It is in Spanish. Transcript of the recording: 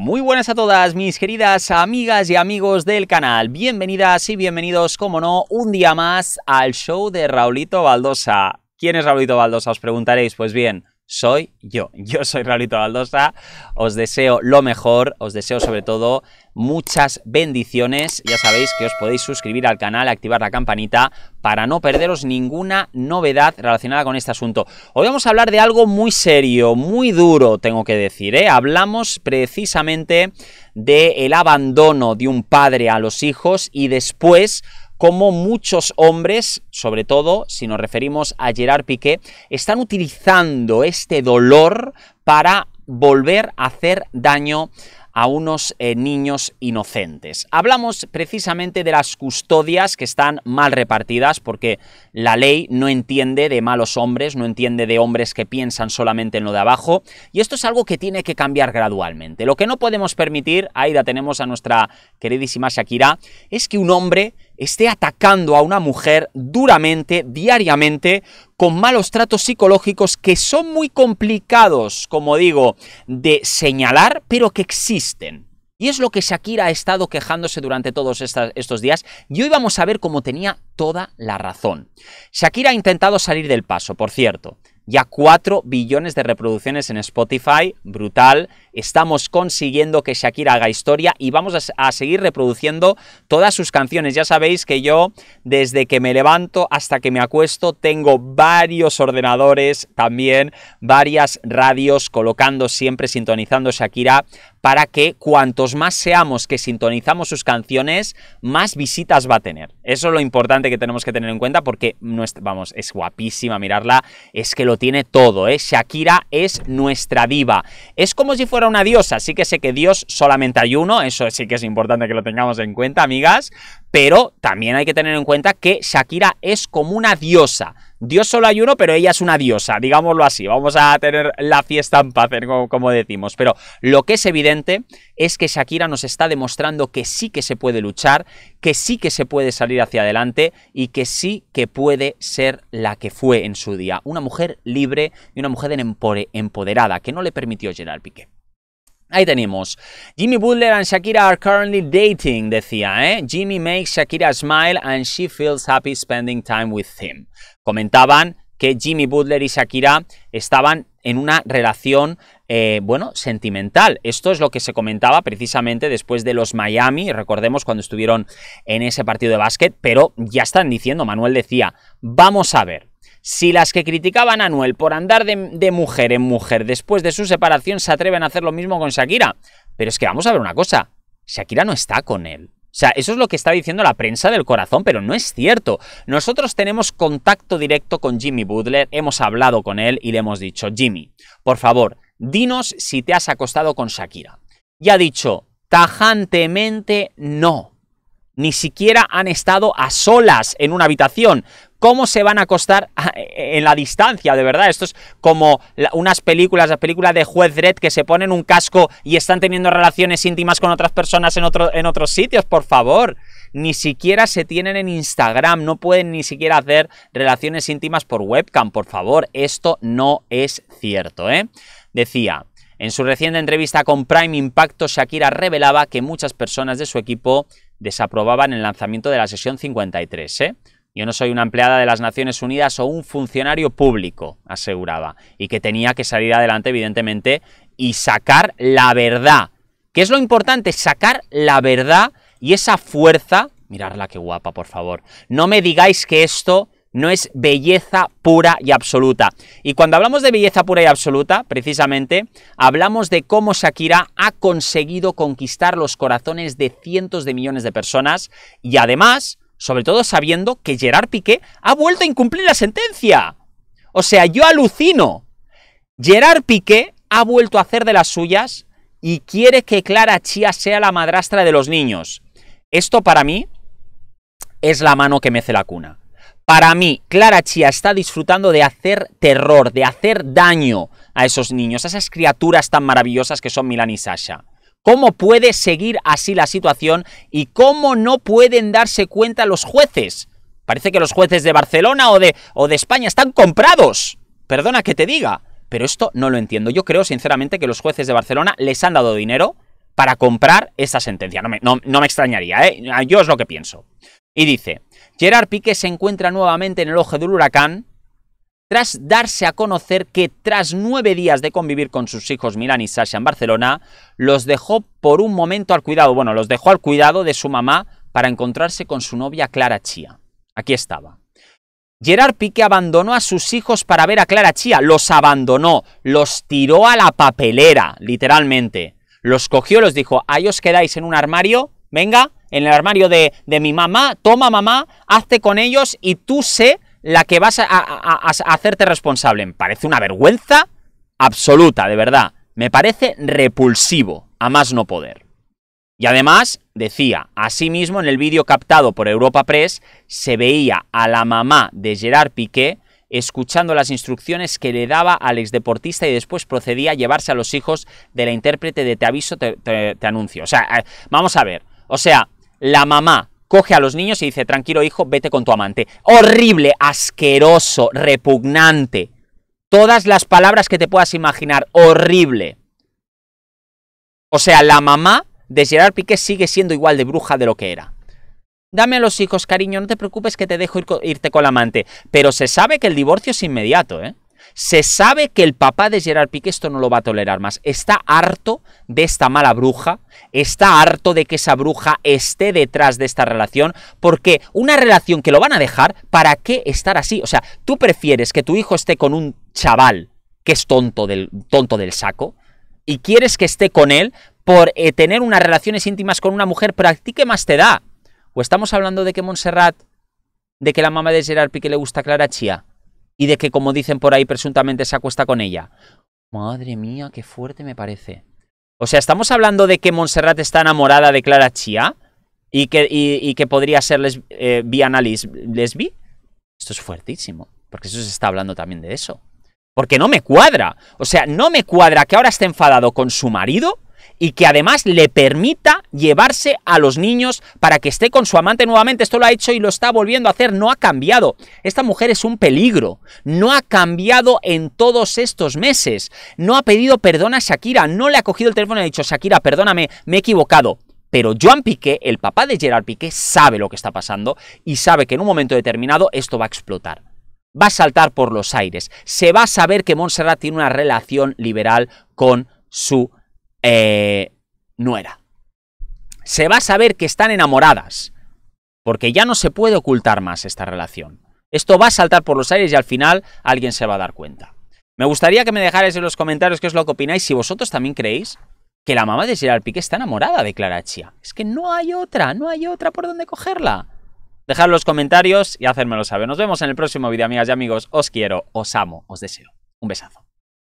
Muy buenas a todas mis queridas amigas y amigos del canal, bienvenidas y bienvenidos, como no, un día más al show de Raulito Baldosa. ¿Quién es Raulito Baldosa? Os preguntaréis, pues bien, soy yo. Yo soy Raulito Baldosa, os deseo lo mejor, os deseo sobre todo muchas bendiciones. Ya sabéis que os podéis suscribir al canal, activar la campanita para no perderos ninguna novedad relacionada con este asunto. Hoy vamos a hablar de algo muy serio, muy duro, tengo que decir. ¿eh? Hablamos precisamente del el abandono de un padre a los hijos y después cómo muchos hombres, sobre todo si nos referimos a Gerard Piqué, están utilizando este dolor para volver a hacer daño a unos eh, niños inocentes. Hablamos precisamente de las custodias que están mal repartidas porque la ley no entiende de malos hombres, no entiende de hombres que piensan solamente en lo de abajo y esto es algo que tiene que cambiar gradualmente. Lo que no podemos permitir, ahí la tenemos a nuestra queridísima Shakira, es que un hombre esté atacando a una mujer duramente, diariamente, con malos tratos psicológicos que son muy complicados, como digo, de señalar, pero que existen. Y es lo que Shakira ha estado quejándose durante todos estos días y hoy vamos a ver cómo tenía toda la razón. Shakira ha intentado salir del paso, por cierto ya 4 billones de reproducciones en Spotify, brutal. Estamos consiguiendo que Shakira haga historia y vamos a, seguir reproduciendo todas sus canciones. Ya sabéis que yo desde que me levanto hasta que me acuesto tengo varios ordenadores, también varias radios colocando siempre sintonizando Shakira para que cuantos más seamos que sintonizamos sus canciones, más visitas va a tener. Eso es lo importante que tenemos que tener en cuenta porque, no vamos, es guapísima mirarla, es que lo tiene todo, ¿eh? Shakira es nuestra diva. Es como si fuera una diosa, así que sé que Dios solamente hay uno, eso sí que es importante que lo tengamos en cuenta, amigas, pero también hay que tener en cuenta que Shakira es como una diosa. Dios solo hay uno, pero ella es una diosa, digámoslo así. Vamos a tener la fiesta en paz, como, decimos. Pero lo que es evidente es que Shakira nos está demostrando que sí que se puede luchar, que sí que se puede salir hacia adelante y que sí que puede ser la que fue en su día. Una mujer libre y una mujer empoderada, que no le permitió Gerard Piqué. Ahí tenemos. Jimmy Butler and Shakira are currently dating, decía, ¿eh? Jimmy makes Shakira smile and she feels happy spending time with him. Comentaban que Jimmy Butler y Shakira estaban en una relación, eh, bueno, sentimental. Esto es lo que se comentaba precisamente después de los Miami, recordemos cuando estuvieron en ese partido de básquet, pero ya están diciendo, Manuel decía, vamos a ver, si las que criticaban a Noel por andar de, de mujer en mujer después de su separación se atreven a hacer lo mismo con Shakira. Pero es que vamos a ver una cosa, Shakira no está con él. O sea, eso es lo que está diciendo la prensa del corazón, pero no es cierto. Nosotros tenemos contacto directo con Jimmy Butler, hemos hablado con él y le hemos dicho, Jimmy, por favor, dinos si te has acostado con Shakira. Y ha dicho tajantemente no ni siquiera han estado a solas en una habitación. ¿Cómo se van a acostar en la distancia? De verdad, esto es como unas películas, las películas de Juez Dredd que se ponen un casco y están teniendo relaciones íntimas con otras personas en, en otros sitios, por favor. Ni siquiera se tienen en Instagram, no pueden ni siquiera hacer relaciones íntimas por webcam, por favor. Esto no es cierto, ¿eh? Decía, en su reciente entrevista con Prime Impacto, Shakira revelaba que muchas personas de su equipo desaprobaban el lanzamiento de la sesión 53. ¿eh? Yo no soy una empleada de las Naciones Unidas o un funcionario público, aseguraba, y que tenía que salir adelante, evidentemente, y sacar la verdad. ¿Qué es lo importante? Sacar la verdad y esa fuerza. Mirarla, qué guapa, por favor. No me digáis que esto no es belleza pura y absoluta. Y cuando hablamos de belleza pura y absoluta, precisamente, hablamos de cómo Shakira ha conseguido conquistar los corazones de cientos de millones de personas y además, sobre todo sabiendo que Gerard Piqué ha vuelto a incumplir la sentencia. O sea, yo alucino. Gerard Piqué ha vuelto a hacer de las suyas y quiere que Clara Chía sea la madrastra de los niños. Esto para mí es la mano que mece la cuna. Para mí, Clara Chía está disfrutando de hacer terror, de hacer daño a esos niños, a esas criaturas tan maravillosas que son Milan y Sasha. ¿Cómo puede seguir así la situación y cómo no pueden darse cuenta los jueces? Parece que los jueces de Barcelona o de, o de España están comprados. Perdona que te diga, pero esto no lo entiendo. Yo creo sinceramente que los jueces de Barcelona les han dado dinero, para comprar esa sentencia. No me, extrañaría, ¿eh? Yo es lo que pienso. Y dice, Gerard Pique se encuentra nuevamente en el ojo del huracán tras darse a conocer que tras nueve días de convivir con sus hijos Milán y Sasha en Barcelona, los dejó por un momento al cuidado, bueno, los dejó al cuidado de su mamá para encontrarse con su novia Clara Chía. Aquí estaba. Gerard Pique abandonó a sus hijos para ver a Clara Chía, los abandonó, los tiró a la papelera, literalmente. Los cogió, los dijo, ahí os quedáis en un armario, venga, en el armario de, de mi mamá, toma mamá, hazte con ellos y tú sé la que vas a, hacerte responsable. Me parece una vergüenza absoluta, de verdad. Me parece repulsivo, a más no poder. Y además, decía, asimismo en el vídeo captado por Europa Press, se veía a la mamá de Gerard Piqué escuchando las instrucciones que le daba al deportista y después procedía a llevarse a los hijos de la intérprete de te aviso, te, te anuncio. O sea, eh, vamos a ver. O sea, la mamá coge a los niños y dice, tranquilo hijo, vete con tu amante. Horrible, asqueroso, repugnante. Todas las palabras que te puedas imaginar, horrible. O sea, la mamá de Gerard Piqué sigue siendo igual de bruja de lo que era. Dame a los hijos, cariño, no te preocupes que te dejo irte con la amante. Pero se sabe que el divorcio es inmediato, ¿eh? Se sabe que el papá de Gerard Piqué esto no lo va a tolerar más. Está harto de esta mala bruja, está harto de que esa bruja esté detrás de esta relación, porque una relación que lo van a dejar, ¿para qué estar así? O sea, tú prefieres que tu hijo esté con un chaval que es tonto del, tonto del saco y quieres que esté con él por eh, tener unas relaciones íntimas con una mujer, pero ti qué más te da ¿O estamos hablando de que Montserrat, de que la mamá de Gerard Piqué le gusta Clara Chía? Y de que, como dicen por ahí, presuntamente se acuesta con ella. Madre mía, qué fuerte me parece. O sea, ¿estamos hablando de que Montserrat está enamorada de Clara Chía? ¿Y que, y, que podría ser lesb eh, lesbi? Esto es fuertísimo, porque eso se está hablando también de eso. Porque no me cuadra. O sea, no me cuadra que ahora esté enfadado con su marido y que además le permita llevarse a los niños para que esté con su amante nuevamente. Esto lo ha hecho y lo está volviendo a hacer. No ha cambiado. Esta mujer es un peligro. No ha cambiado en todos estos meses. No ha pedido perdón a Shakira. No le ha cogido el teléfono y ha dicho, Shakira, perdóname, me he equivocado. Pero Joan Piqué, el papá de Gerard Piqué, sabe lo que está pasando y sabe que en un momento determinado esto va a explotar va a saltar por los aires. Se va a saber que Montserrat tiene una relación liberal con su eh, era. Se va a saber que están enamoradas, porque ya no se puede ocultar más esta relación. Esto va a saltar por los aires y al final alguien se va a dar cuenta. Me gustaría que me dejarais en los comentarios qué es lo que opináis, si vosotros también creéis que la mamá de Gerard Piqué está enamorada de Clara Chia. Es que no hay otra, no hay otra por donde cogerla. Dejad los comentarios y hacérmelo saber. Nos vemos en el próximo vídeo, amigas y amigos. Os quiero, os amo, os deseo. Un besazo.